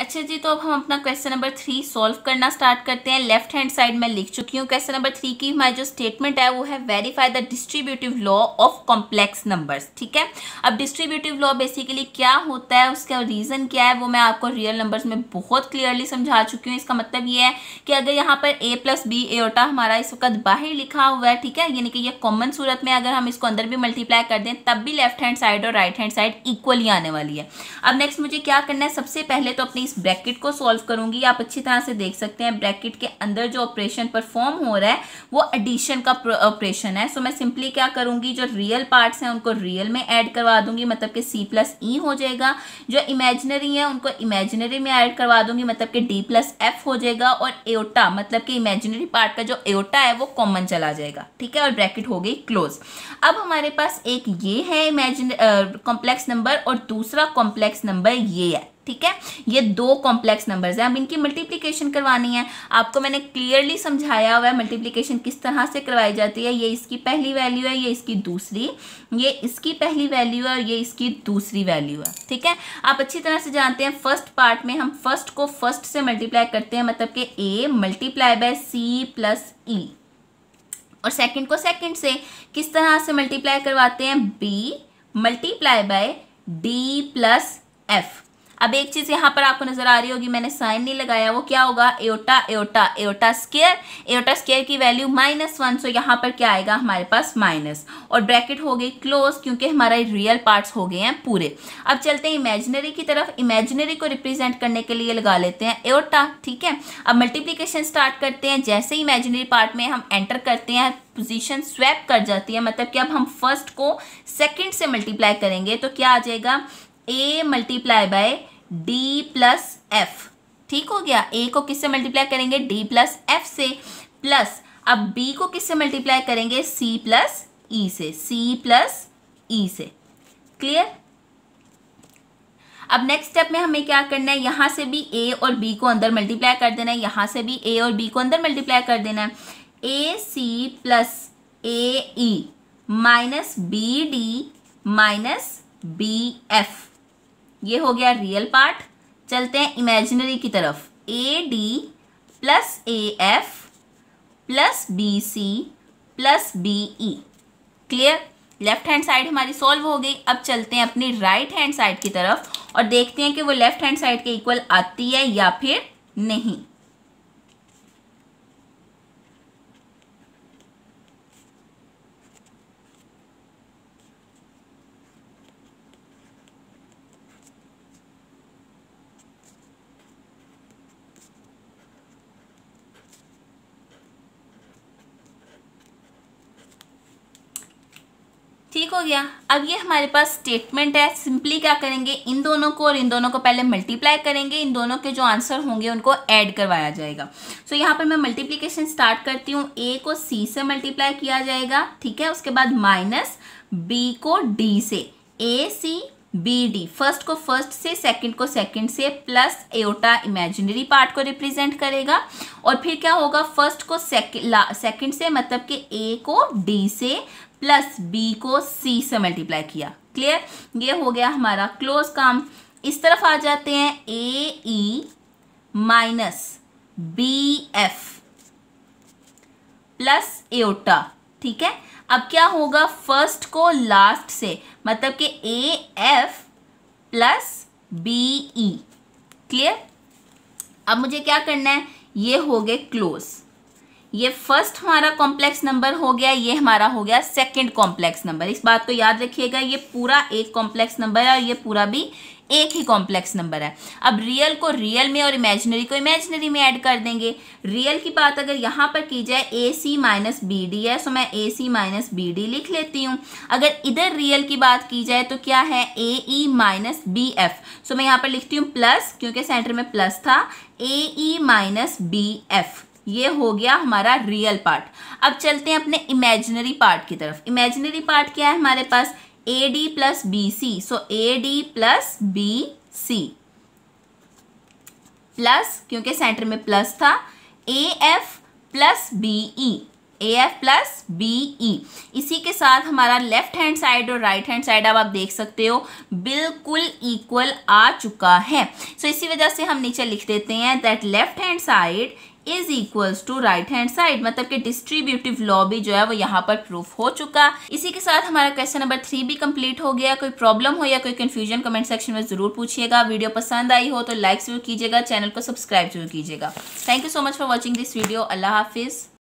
अच्छा जी तो अब हम अपना क्वेश्चन नंबर थ्री सॉल्व करना स्टार्ट करते हैं लेफ्ट हैंड साइड में लिख चुकी हूँ क्वेश्चन नंबर थ्री की हमारी जो स्टेटमेंट है वो है verify the distributive law of complex numbers ठीक है अब डिस्ट्रीब्यूटिव लॉ बेसिकली क्या होता है उसका रीज़न क्या है वो मैं आपको रियल नंबर्स में बहुत क्लियरली समझा चुकी हूँ इसका मतलब ये है कि अगर यहाँ पर ए प्लस बी एटा हमारा इस वक्त बाहर लिखा हुआ है ठीक है यानी कि यह कॉमन सूरत में अगर हम इसको अंदर भी मल्टीप्लाई कर दें तब भी लेफ्ट हैंड साइड और राइट हैंड साइड इक्वली आने वाली है अब नेक्स्ट मुझे क्या करना है सबसे पहले तो अपनी इस ब्रैकेट को सॉल्व करूंगी आप अच्छी तरह से देख सकते हैं ब्रैकेट के अंदर जो ऑपरेशन परफॉर्म हो रहा है वो एडिशन का ऑपरेशन है सो मैं सिंपली क्या करूंगी जो रियल पार्ट्स हैं उनको रियल में ऐड करवा दूंगी मतलब कि सी प्लस ई हो जाएगा जो इमेजनरी है उनको इमेजनरी में ऐड करवा दूंगी मतलब कि डी प्लस एफ हो जाएगा और एओटा मतलब कि इमेजनरी पार्ट का जो एओटा है वो कॉमन चला जाएगा ठीक है और ब्रैकेट हो गई क्लोज अब हमारे पास एक ये है इमेजिन कॉम्प्लेक्स नंबर और दूसरा कॉम्प्लेक्स नंबर ये है ठीक है ये दो कॉम्प्लेक्स नंबर्स हैं अब इनकी मल्टीप्लिकेशन करवानी है आपको मैंने क्लियरली समझाया हुआ है मल्टीप्लिकेशन किस तरह से करवाई जाती है ये इसकी पहली वैल्यू है ये इसकी दूसरी ये इसकी पहली वैल्यू है और ये इसकी दूसरी वैल्यू है ठीक है आप अच्छी तरह से जानते हैं फर्स्ट पार्ट में हम फर्स्ट को फर्स्ट से मल्टीप्लाई करते हैं मतलब कि A multiply by C plus E और सेकेंड को सेकेंड से किस तरह से मल्टीप्लाई करवाते हैं B multiply by D plus F अब एक चीज यहाँ पर आपको नजर आ रही होगी मैंने साइन नहीं लगाया वो क्या होगा एटा एटा एटा स्केयर एटा स्केयर की वैल्यू माइनस वन सो यहाँ पर क्या आएगा हमारे पास माइनस और ब्रैकेट हो गई क्लोज क्योंकि हमारे रियल पार्ट्स हो गए हैं पूरे अब चलते हैं इमेजनरी की तरफ इमेजिनरी को रिप्रेजेंट करने के लिए लगा लेते हैं एटा ठीक है अब मल्टीप्लीकेशन स्टार्ट करते हैं जैसे इमेजनरी पार्ट में हम एंटर करते हैं पोजीशन स्वैप कर जाती है मतलब कि अब हम फर्स्ट को सेकंड से मल्टीप्लाई करेंगे तो क्या आ जाएगा A multiply by D plus F ठीक हो गया ए को किससे मल्टीप्लाई करेंगे डी प्लस एफ से प्लस अब बी को किससे मल्टीप्लाई करेंगे सी प्लस ई से सी प्लस ई से क्लियर अब नेक्स्ट स्टेप में हमें क्या करना है यहां से भी ए और बी को अंदर मल्टीप्लाई कर देना है यहां से भी ए और बी को अंदर मल्टीप्लाई कर देना है A C plus A E minus B D minus B F ये हो गया रियल पार्ट चलते हैं इमेजिनरी की तरफ A D plus A F plus B C plus B E clear left hand side हमारी सॉल्व हो गई अब चलते हैं अपनी राइट हैंड साइड की तरफ और देखते हैं कि वो लेफ्ट हैंड साइड के इक्वल आती है या फिर नहीं ठीक हो गया अब ये हमारे पास स्टेटमेंट है सिंपली क्या करेंगे इन दोनों को और इन दोनों को पहले मल्टीप्लाई करेंगे इन दोनों के जो आंसर होंगे उनको ऐड करवाया जाएगा सो so, यहाँ पर मैं मल्टीप्लीकेशन स्टार्ट करती हूँ ए को सी से मल्टीप्लाई किया जाएगा ठीक है उसके बाद माइनस बी को डी से A C B D first को फर्स्ट से सेकंड को सेकंड से प्लस एओटा इमेजिनरी पार्ट को रिप्रेजेंट करेगा और फिर क्या होगा फर्स्ट को सेकंड से मतलब कि ए को डी से प्लस बी को सी से मल्टीप्लाई किया क्लियर ये हो गया हमारा क्लोज काम इस तरफ आ जाते हैं A E minus B F plus iota ठीक है अब क्या होगा फर्स्ट को लास्ट से मतलब कि A F plus B E clear अब मुझे क्या करना है ये हो गए क्लोज ये फर्स्ट हमारा कॉम्प्लेक्स नंबर हो गया ये हमारा हो गया सेकंड कॉम्प्लेक्स नंबर इस बात को याद रखिएगा ये पूरा एक कॉम्प्लेक्स नंबर है और ये पूरा भी एक ही कॉम्प्लेक्स नंबर है अब रियल को रियल में और इमेजिनरी को इमेजिनरी में ऐड कर देंगे रियल की बात अगर यहाँ पर की जाए A C minus B D है सो मैं A C minus B D लिख लेती हूँ अगर इधर रियल की बात की जाए तो क्या है A E minus B F so मैं यहाँ पर लिखती हूँ प्लस क्योंकि सेंटर में प्लस था A E minus B F ये हो गया हमारा रियल पार्ट अब चलते हैं अपने इमेजिनरी पार्ट की तरफ इमेजिनरी पार्ट क्या है हमारे पास A D plus B C so A D plus B C plus क्योंकि सेंटर में प्लस था A F plus B E A F plus B E इसी के साथ हमारा लेफ्ट हैंड साइड और राइट हैंड साइड अब आप देख सकते हो बिल्कुल इक्वल आ चुका है सो so, इसी वजह से हम नीचे लिख देते हैं that left hand side is equals to right hand side मतलब कि डिस्ट्रीब्यूटिव लॉ भी जो है वो यहाँ पर प्रूफ हो चुका इसी के साथ हमारा क्वेश्चन नंबर थ्री भी कंप्लीट हो गया कोई प्रॉब्लम हो या कोई कन्फ्यूजन कमेंट सेक्शन में जरूर पूछिएगा वीडियो पसंद आई हो तो लाइक जरूर कीजिएगा चैनल को सब्सक्राइब जरूर कीजिएगा thank you so much for watching this video अल्लाह हाफिज़